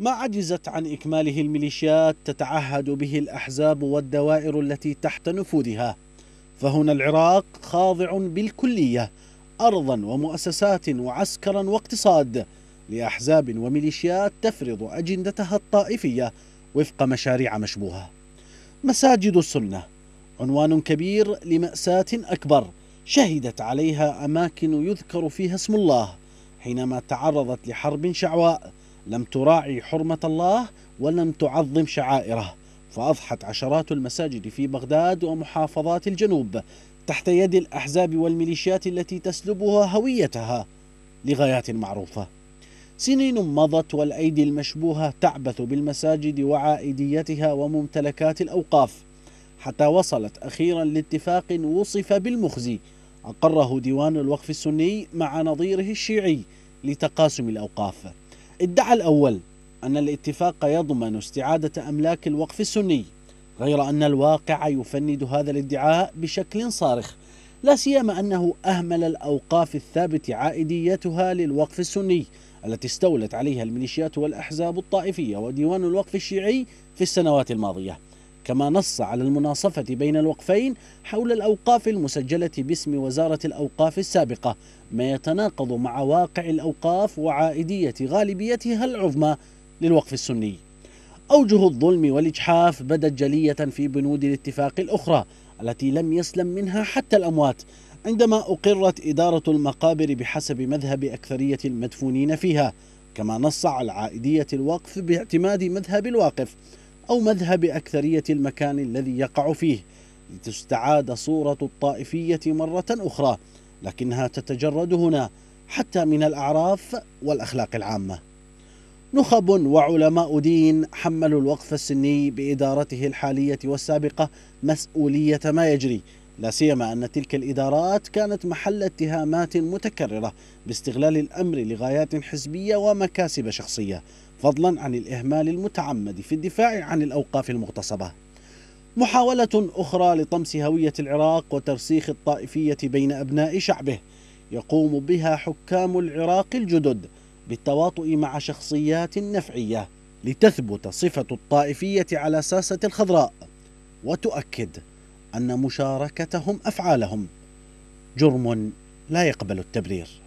ما عجزت عن إكماله الميليشيات تتعهد به الأحزاب والدوائر التي تحت نفوذها فهنا العراق خاضع بالكلية أرضا ومؤسسات وعسكرا واقتصاد لأحزاب وميليشيات تفرض أجندتها الطائفية وفق مشاريع مشبوهة مساجد السنة عنوان كبير لمأساة أكبر شهدت عليها أماكن يذكر فيها اسم الله حينما تعرضت لحرب شعواء لم تراعي حرمة الله ولم تعظم شعائره فأضحت عشرات المساجد في بغداد ومحافظات الجنوب تحت يد الأحزاب والميليشيات التي تسلبها هويتها لغايات معروفة سنين مضت والأيدي المشبوهة تعبث بالمساجد وعائديتها وممتلكات الأوقاف حتى وصلت أخيرا لاتفاق وصف بالمخزي أقره ديوان الوقف السني مع نظيره الشيعي لتقاسم الأوقاف ادعى الأول أن الاتفاق يضمن استعادة أملاك الوقف السني غير أن الواقع يفند هذا الادعاء بشكل صارخ لا سيما أنه أهمل الأوقاف الثابت عائديتها للوقف السني التي استولت عليها الميليشيات والأحزاب الطائفية وديوان الوقف الشيعي في السنوات الماضية كما نص على المناصفة بين الوقفين حول الأوقاف المسجلة باسم وزارة الأوقاف السابقة ما يتناقض مع واقع الأوقاف وعائدية غالبيتها العظمى للوقف السني أوجه الظلم والإجحاف بدت جلية في بنود الاتفاق الأخرى التي لم يسلم منها حتى الأموات عندما أقرت إدارة المقابر بحسب مذهب أكثرية المدفونين فيها كما نص على عائدية الوقف باعتماد مذهب الواقف أو مذهب أكثرية المكان الذي يقع فيه لتستعاد صورة الطائفية مرة أخرى لكنها تتجرد هنا حتى من الأعراف والأخلاق العامة نخب وعلماء دين حملوا الوقف السني بإدارته الحالية والسابقة مسؤولية ما يجري لا سيما أن تلك الإدارات كانت محل اتهامات متكررة باستغلال الأمر لغايات حزبية ومكاسب شخصية فضلا عن الإهمال المتعمد في الدفاع عن الأوقاف المغتصبة محاولة أخرى لطمس هوية العراق وترسيخ الطائفية بين أبناء شعبه يقوم بها حكام العراق الجدد بالتواطؤ مع شخصيات نفعية لتثبت صفة الطائفية على ساسة الخضراء وتؤكد أن مشاركتهم أفعالهم جرم لا يقبل التبرير